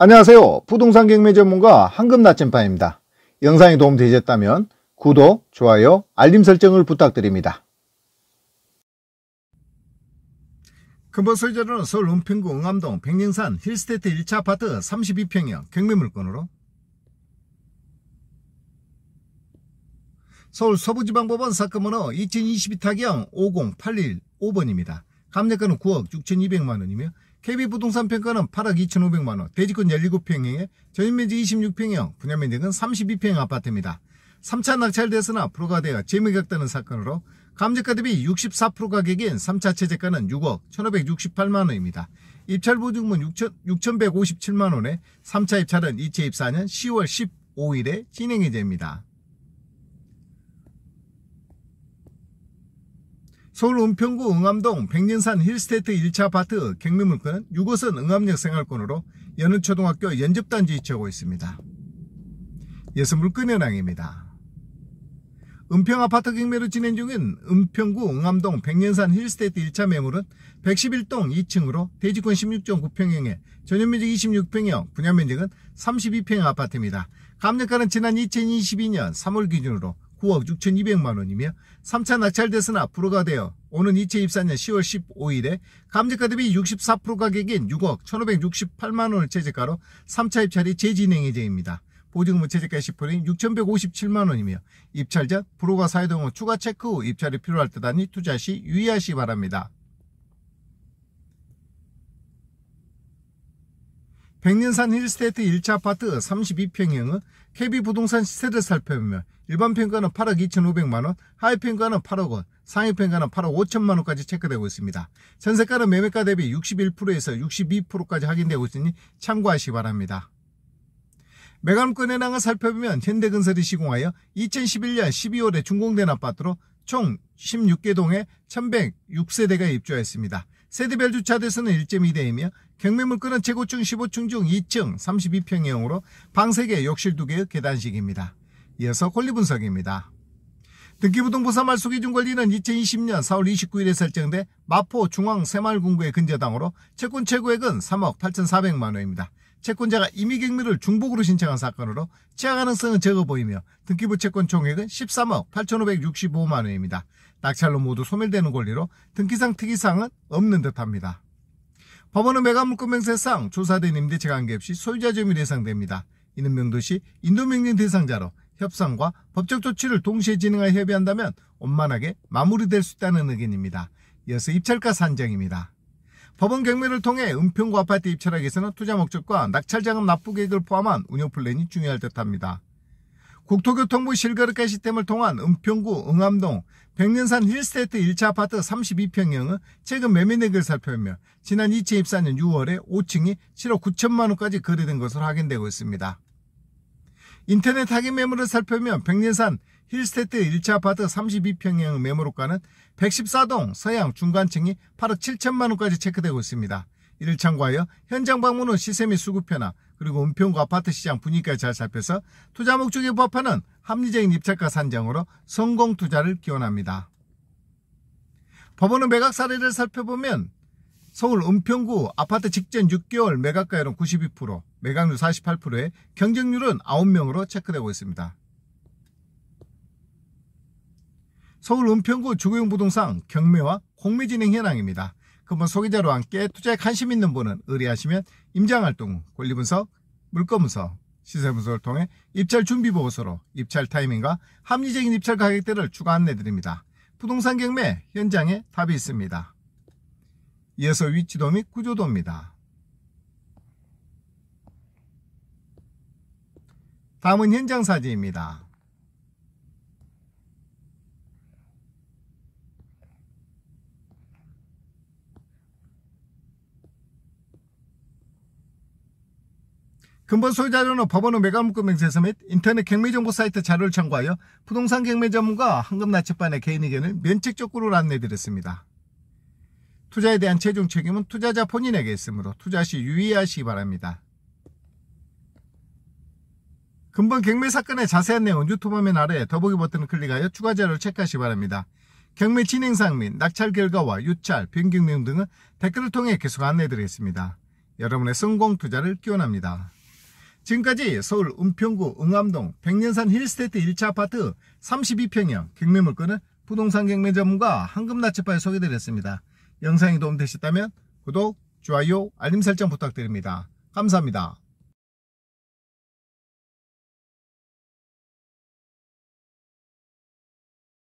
안녕하세요. 부동산 경매 전문가 황금 나침반입니다. 영상이 도움되셨다면 구독, 좋아요, 알림 설정을 부탁드립니다. 금번 설재로는 서울 은평구 응암동 백령산 힐스테이트 1차 아파트 32평형 경매 물건으로 서울 서부지방법원 사건번호 2022타경 5081 5번입니다. 감내가는 9억 6,200만 원이며 KB부동산 평가는 8억 2,500만 원, 대지권 17평형에 전임면지 26평형, 분양면적은 32평 아파트입니다. 3차 낙찰되었으나 프로가 되어 재미각다는 사건으로 감정가 대비 64% 가격인 3차 최저가는 6억 1,568만원입니다. 입찰보증금은 6,157만원에 3차 입찰은 2차 입사년 10월 15일에 진행 이됩니다 서울 은평구 응암동 백년산 힐스테이트 1차 아파트 경매물건은 6호선 응암역 생활권으로 연우초등학교 연접단지 위치하고 있습니다. 예수물건 현황입니다. 은평 아파트 경매로 진행 중인 은평구 응암동 백년산 힐스테이트 1차 매물은 111동 2층으로 대지권 16.9평형에 전용면적 26평형, 분양면적은 32평 형 아파트입니다. 감정가는 지난 2022년 3월 기준으로 9억 6,200만원이며 3차 낙찰됐선 앞으로가 되어 오는 2 0입사년 10월 15일에 감정가 대비 64% 가격인 6억 1,568만원을 최저가로 3차 입찰이 재진행 예정입니다. 보증금 최저가 10%인 6,157만원이며 입찰 전 불호가 사회등 추가 체크 후 입찰이 필요할 때다니 투자 시 유의하시 기 바랍니다. 백년산 힐스테이트 1차 아파트 32평형은 KB 부동산 시세를 살펴보면 일반 평가는 8억 2,500만원, 하위 평가는 8억 원, 상위 평가는 8억 5천만 원까지 체크되고 있습니다. 전세가는 매매가 대비 61%에서 62%까지 확인되고 있으니 참고하시기 바랍니다. 매감권 현황을 살펴보면 현대건설이 시공하여 2011년 12월에 준공된 아파트로 총 16개 동에 1106세대가 입주하였습니다. 세대별 주차대수는 1.2대이며 경매물건은 최고층 15층 중 2층 32평형으로 방 3개, 욕실 2개의 계단식입니다. 이어서 권리분석입니다. 등기부등보사말 소기준 권리는 2020년 4월 29일에 설정돼 마포 중앙 새마을군구의 근저당으로 채권 최고액은 3억 8,400만원입니다. 채권자가 임의경매를 중복으로 신청한 사건으로 취하 가능성은 적어 보이며 등기부 채권 총액은 13억 8,565만원입니다. 낙찰로 모두 소멸되는 권리로 등기상 특이사항은 없는 듯합니다. 법원은 매각물권명세상 조사된 임대차 관계없이 소유자 점유율이 해상됩니다. 이는 명도시 인도명령 대상자로 협상과 법적 조치를 동시에 진행하여 협의한다면 원만하게 마무리될 수 있다는 의견입니다. 이어서 입찰가 산정입니다. 법원 경매를 통해 은평구 아파트 입찰하기에서는 투자 목적과 낙찰자금 납부 계획을 포함한 운영 플랜이 중요할 듯합니다. 국토교통부 실거래가시 템을 통한 은평구 응암동 백년산 힐스테이트 1차 아파트 32평형은 최근 매매액을 내 살펴보면 지난 2 0 1 4년 6월에 5층이 7억 9천만원까지 거래된 것으로 확인되고 있습니다. 인터넷 하기 매물을 살펴보면 백년산 힐스테이트 1차 아파트 32평형 매물호가는 114동 서양 중간층이 8억 7천만원까지 체크되고 있습니다. 이를 참고하여 현장 방문 은 시세 및 수급 변화 그리고 은평구 아파트 시장 분위기까지 잘 살펴서 투자 목적에 부합하는 합리적인 입찰가 산정으로 성공 투자를 기원합니다. 법원의 매각 사례를 살펴보면 서울 은평구 아파트 직전 6개월 매각가율은 92%, 매각률 48%에 경쟁률은 9명으로 체크되고 있습니다. 서울 은평구 주거용 부동산 경매와 공매진행 현황입니다. 그분 소개자와 함께 투자에 관심 있는 분은 의뢰하시면 임장활동, 권리분석, 물건분석, 시세분석을 통해 입찰 준비 보고서로 입찰 타이밍과 합리적인 입찰 가격대를 추가 안내드립니다. 부동산 경매 현장에 답이 있습니다. 이어서 위치도 및 구조도입니다. 다음은 현장 사진입니다. 근본 소유 자료는 법원의 매각물권 행세서및 인터넷 경매정보 사이트 자료를 참고하여 부동산 경매 전문가 황금 나치반의 개인 의견을 면책적으로 안내드렸습니다. 투자에 대한 최종 책임은 투자자 본인에게 있으므로 투자 시 유의하시기 바랍니다. 금번 경매 사건의 자세한 내용은 유튜브 화면 아래 더보기 버튼을 클릭하여 추가 자료를 체크하시기 바랍니다. 경매 진행상 및 낙찰 결과와 유찰, 변경 내용 등은 댓글을 통해 계속 안내드리겠습니다. 해 여러분의 성공 투자를 기원합니다. 지금까지 서울 은평구 응암동 백년산 힐스테이트 1차 아파트 32평형 경매 물건은 부동산 경매 전문가 황금나치파에 소개드렸습니다. 영상이 도움되셨다면 구독, 좋아요, 알림 설정 부탁드립니다. 감사합니다.